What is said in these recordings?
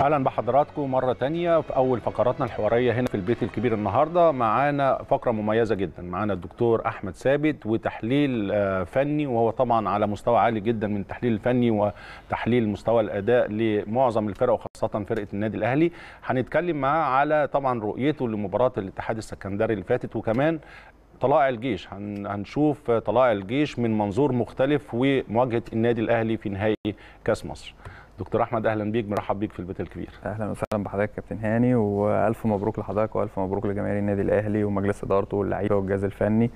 اهلا بحضراتكم مره تانية في اول فقراتنا الحواريه هنا في البيت الكبير النهارده معانا فقره مميزه جدا معانا الدكتور احمد ثابت وتحليل آه، فني وهو طبعا على مستوى عالي جدا من التحليل الفني وتحليل مستوى الاداء لمعظم الفرق وخاصه فرقه النادي الاهلي هنتكلم معاه على طبعا رؤيته لمباراه الاتحاد السكندري اللي فاتت وكمان طلائع الجيش هنشوف طلائع الجيش من منظور مختلف ومواجهه النادي الاهلي في نهائي كاس مصر دكتور احمد اهلا بيك مرحب بيك في البيت الكبير اهلا وسهلا بحضرتك كابتن هاني والف مبروك لحضرتك والف مبروك لجماهير النادي الاهلي ومجلس ادارته واللعيبه والجهاز الفني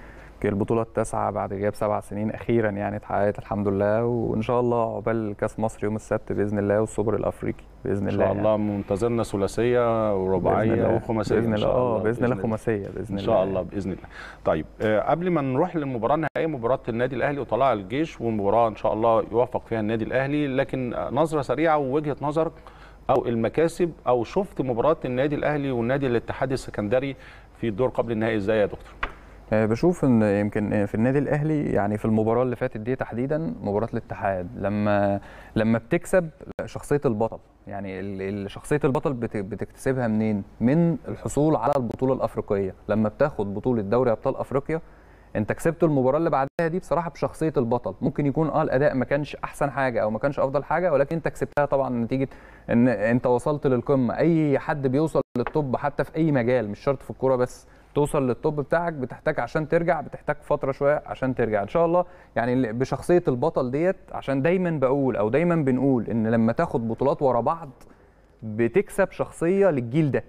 البطوله التاسعه بعد غياب سبع سنين اخيرا يعني اتحققت الحمد لله وان شاء الله عقبال كاس مصر يوم السبت باذن الله والسوبر الافريقي باذن الله يعني. ان شاء الله يعني. منتظرنا ثلاثيه ورباعيه وخماسيه باذن الله اه باذن الله خماسيه باذن الله ان شاء الله باذن الله طيب آه، قبل ما نروح للمباراه النهائيه مباراه النادي الاهلي وطلائع الجيش ومباراه ان شاء الله يوفق فيها النادي الاهلي لكن آه، نظره سريعه ووجهه نظرك او المكاسب او شفت مباراه النادي الاهلي والنادي الاتحاد السكندري في الدور قبل النهائي ازاي يا دكتور آه، بشوف ان يمكن في النادي الاهلي يعني في المباراه اللي فاتت دي تحديدا مباراه الاتحاد لما لما بتكسب شخصيه البطل يعني شخصيه البطل بتكتسبها منين من الحصول على البطوله الافريقيه لما بتاخد بطوله دوري ابطال افريقيا انت كسبت المباراه اللي بعدها دي بصراحه بشخصيه البطل ممكن يكون اه الاداء ما كانش احسن حاجه او ما كانش افضل حاجه ولكن انت كسبتها طبعا نتيجه ان انت وصلت للقمه اي حد بيوصل للطب حتى في اي مجال مش شرط في الكوره بس توصل للتوب بتاعك بتحتاج عشان ترجع بتحتاج فتره شويه عشان ترجع ان شاء الله يعني بشخصيه البطل ديت عشان دايما بقول او دايما بنقول ان لما تاخد بطولات ورا بعض بتكسب شخصيه للجيل ده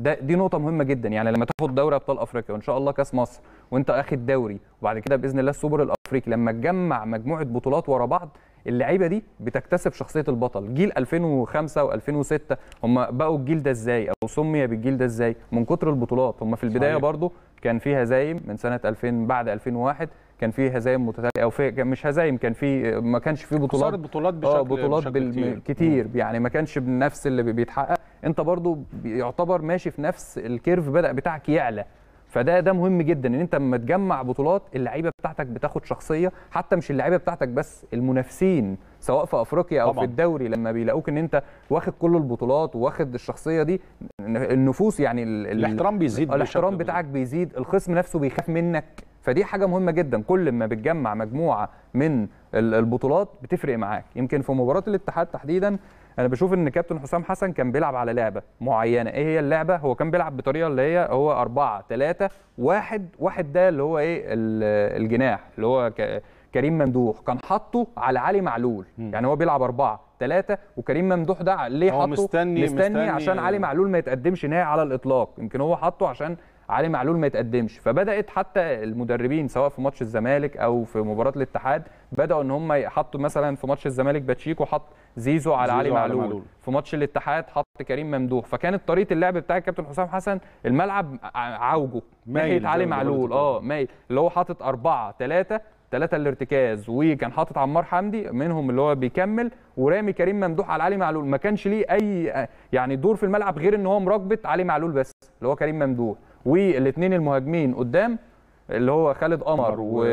ده دي نقطة مهمة جدا يعني لما تاخد دوري ابطال افريقيا وان شاء الله كاس مصر وانت اخد دوري وبعد كده باذن الله السوبر الافريقي لما تجمع مجموعة بطولات ورا بعض اللعيبه دي بتكتسب شخصيه البطل جيل 2005 و2006 هم بقوا الجيل ده ازاي او سمي بالجيل ده ازاي من كتر البطولات هم في البدايه صحيح. برضو كان في هزايم من سنه 2000 بعد 2001 كان في هزايم متتاليه او في مش هزايم كان في ما كانش في بطولات بطولات بشكل اه بطولات بشكل بال... كتير يعني ما كانش بنفس اللي بيتحقق انت برضو يعتبر ماشي في نفس الكيرف بدا بتاعك يعلى فده ده مهم جدا ان انت لما تجمع بطولات اللعيبه بتاعتك بتاخد شخصيه حتى مش اللعيبه بتاعتك بس المنافسين سواء في افريقيا او طبعا. في الدوري لما بيلاقوك ان انت واخد كل البطولات واخد الشخصيه دي النفوس يعني الاحترام بيزيد آه، الاحترام بتاعك بيزيد الخصم نفسه بيخاف منك فدي حاجه مهمه جدا كل ما بتجمع مجموعه من البطولات بتفرق معاك يمكن في مباراه الاتحاد تحديدا انا بشوف ان كابتن حسام حسن كان بيلعب على لعبه معينه ايه هي اللعبه هو كان بيلعب بطريقه اللي هي هو 4 3 1 1 ده اللي هو ايه الجناح اللي هو كريم ممدوح كان حاطه على علي معلول م. يعني هو بيلعب أربعة ثلاثة وكريم ممدوح ده ليه حاطه مستني, مستني, مستني عشان علي معلول ما يتقدمش نهائي على الإطلاق يمكن هو حاطه عشان علي معلول ما يتقدمش فبدات حتى المدربين سواء في ماتش الزمالك او في مباراه الاتحاد بداوا ان هم يحطوا مثلا في ماتش الزمالك باتشيكو حط زيزو على زيزو علي معلول. معلول في ماتش الاتحاد حط كريم ممدوح فكانت طريقه اللعب بتاع الكابتن حسام حسن الملعب عوجه ناحيه علي معلول اه مايل اللي هو حاطط اربعه ثلاثه ثلاثة الارتكاز وكان حاطط عمار حمدي منهم اللي هو بيكمل ورامي كريم ممدوح على علي معلول ما كانش ليه اي يعني دور في الملعب غير ان هو مراقبه علي معلول بس اللي هو كريم ممدوح والاثنين المهاجمين قدام اللي هو خالد قمر و...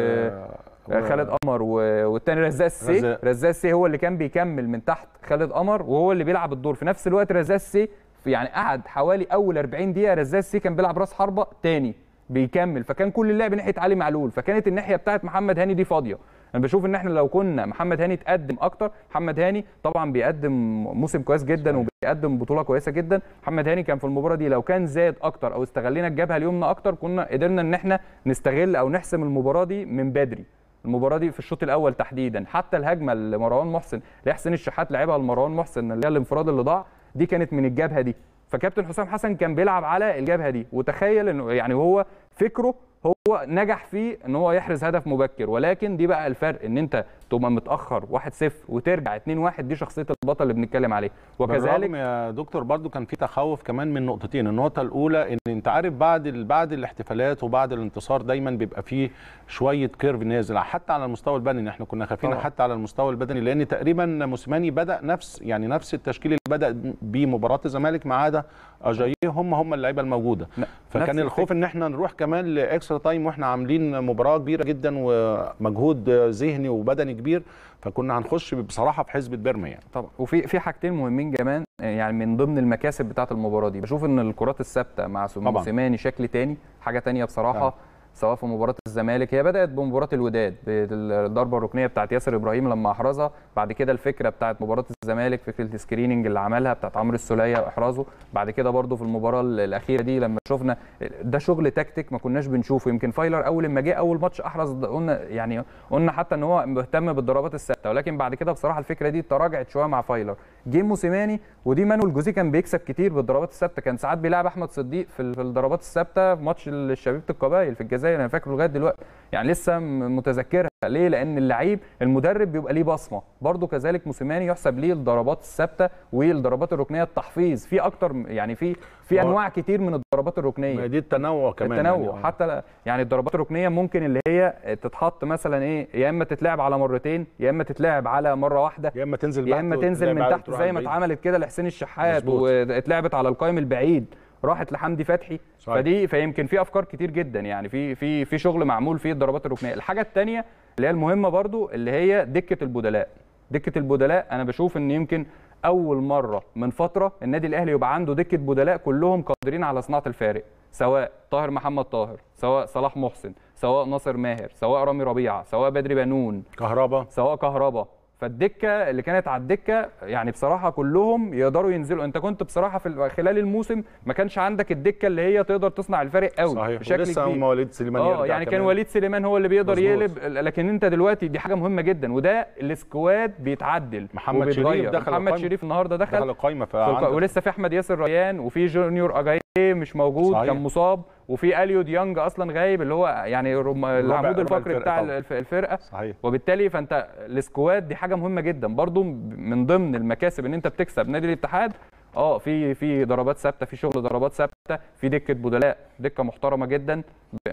و... خالد قمر و... والتاني رزاز السي رزاز السي هو اللي كان بيكمل من تحت خالد قمر وهو اللي بيلعب الدور في نفس الوقت رزاز السي يعني قعد حوالي اول 40 دقيقه رزاز السي كان بيلعب راس حربه تاني بيكمل فكان كل اللعب ناحيه علي معلول فكانت الناحيه بتاعت محمد هاني دي فاضيه انا بشوف ان احنا لو كنا محمد هاني تقدم اكتر محمد هاني طبعا بيقدم موسم كويس جدا وبيقدم بطوله كويسه جدا محمد هاني كان في المباراه دي لو كان زاد اكتر او استغلينا الجبهه اليمنى اكتر كنا قدرنا ان احنا نستغل او نحسم المباراه دي من بدري المباراه دي في الشوط الاول تحديدا حتى الهجمه اللي مروان محسن لحسين الشحات لعبها لمروان محسن اللي هي الانفراد اللي ضاع دي كانت من الجبهه دي فكابتن حسام حسن كان بيلعب على الجبهه دي وتخيل انه يعني هو فكره هو هو نجح فيه ان هو يحرز هدف مبكر ولكن دي بقى الفرق ان انت تبقى متاخر 1-0 وترجع 2-1 دي شخصيه البطل اللي بنتكلم عليه وكذلك يا دكتور برضو كان في تخوف كمان من نقطتين النقطه الاولى ان انت عارف بعد بعد الاحتفالات وبعد الانتصار دايما بيبقى فيه شويه كيرف نازل حتى على المستوى البدني احنا كنا خافين حتى على المستوى البدني لان تقريبا موسيماني بدا نفس يعني نفس التشكيل اللي بدا بيه مباراه الزمالك ما عدا اجاييه هم هم اللعيبه الموجوده فكان الخوف ان احنا نروح كمان لاكسترا تايم تايم واحنا عاملين مباراه كبيره جدا ومجهود ذهني وبدني كبير فكنا هنخش بصراحه في حزبه بيرما يعني طبعا وفي في حاجتين مهمين كمان يعني من ضمن المكاسب بتاعه المباراه دي بشوف ان الكرات الثابته مع سوماني شكل تاني حاجه تانيه بصراحه طبعا. سواء في مباراه الزمالك هي بدات بمباراه الوداد بالضربه الركنيه بتاعت ياسر ابراهيم لما احرزها بعد كده الفكره بتاعت مباراه الزمالك فكره السكريننج اللي عملها بتاعت عمرو السوليه واحرازه بعد كده برده في المباراه الاخيره دي لما شفنا ده شغل تكتيك ما كناش بنشوفه يمكن فايلر اول ما جه اول ماتش احرز قلنا يعني قلنا حتى ان هو مهتم بالضربات الثابته ولكن بعد كده بصراحه الفكره دي تراجعت شويه مع فايلر جيم موسيماني ودي مانويل جوزيه كان بيكسب كتير بالضربات الثابته كان ساعات بيلعب احمد صديق في الضربات الثابته في ماتش شبيبه القبائل في الجزائر انا فاكره لغايه دلوقتي يعني لسه متذكرها ليه لان اللعيب المدرب بيبقى ليه بصمه برضه كذلك موسيماني يحسب ليه الضربات الثابته والضربات الركنيه التحفيز في اكتر يعني في في انواع كتير من الضربات الركنيه ما دي التنوع كمان يعني. التنوع يعني حتى يعني الضربات الركنيه ممكن اللي هي تتحط مثلا ايه يا اما تتلعب على مرتين يا اما تتلعب على مره واحده يا اما تنزل يا اما تنزل من تحت زي ما اتعملت كده لحسين الشحات واتلعبت على القائم البعيد راحت لحمدي فتحي صحيح. فدي فيمكن في افكار كتير جدا يعني في في في شغل معمول في الضربات الركنيه الحاجه الثانيه اللي هي المهمه برضو اللي هي دكه البدلاء دكه البدلاء انا بشوف ان يمكن اول مره من فتره النادي الاهلي يبقى عنده دكه بدلاء كلهم قادرين على صناعه الفارق سواء طاهر محمد طاهر سواء صلاح محسن سواء ناصر ماهر سواء رامي ربيعه سواء بدري بنون كهربا سواء كهربا فالدكه اللي كانت على الدكه يعني بصراحه كلهم يقدروا ينزلوا انت كنت بصراحه في خلال الموسم ما كانش عندك الدكه اللي هي تقدر تصنع الفارق قوي صحيح. بشكل كبير صحيح وليد سليمان اه يعني كان وليد سليمان هو اللي بيقدر يقلب لكن انت دلوقتي دي حاجه مهمه جدا وده السكواد بيتعدل محمد شريف دخل محمد شريف النهارده دخل دخل القايمه ولسه في احمد ياسر ريان وفي جونيور اجاي مش موجود صحيح. كان مصاب وفي اليو ديانج اصلا غايب اللي هو يعني العمود الفقري بتاع طبعا. الفرقه صحيح. وبالتالي فانت السكواد دي حاجه مهمه جدا برضو من ضمن المكاسب ان انت بتكسب نادي الاتحاد اه في في ضربات ثابته في شغل ضربات ثابته في دكه بدلاء دكه محترمه جدا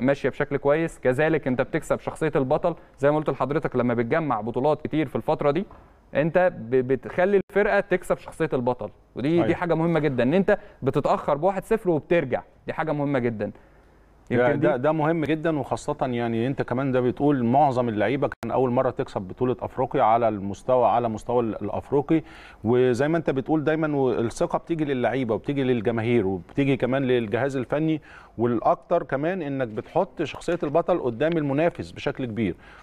ماشيه بشكل كويس كذلك انت بتكسب شخصيه البطل زي ما قلت لحضرتك لما بتجمع بطولات كتير في الفتره دي انت بتخلي الفرقه تكسب شخصيه البطل ودي أيوة. دي حاجه مهمه جدا ان انت بتتاخر بواحد صفر وبترجع دي حاجه مهمه جدا يمكن ده ده مهم جدا وخاصه يعني انت كمان ده بتقول معظم اللعيبه كان اول مره تكسب بطوله افريقيا على المستوى على مستوى الافريقي وزي ما انت بتقول دايما الثقه بتيجي للعيبه وبتيجي للجماهير وبتيجي كمان للجهاز الفني والاكثر كمان انك بتحط شخصيه البطل قدام المنافس بشكل كبير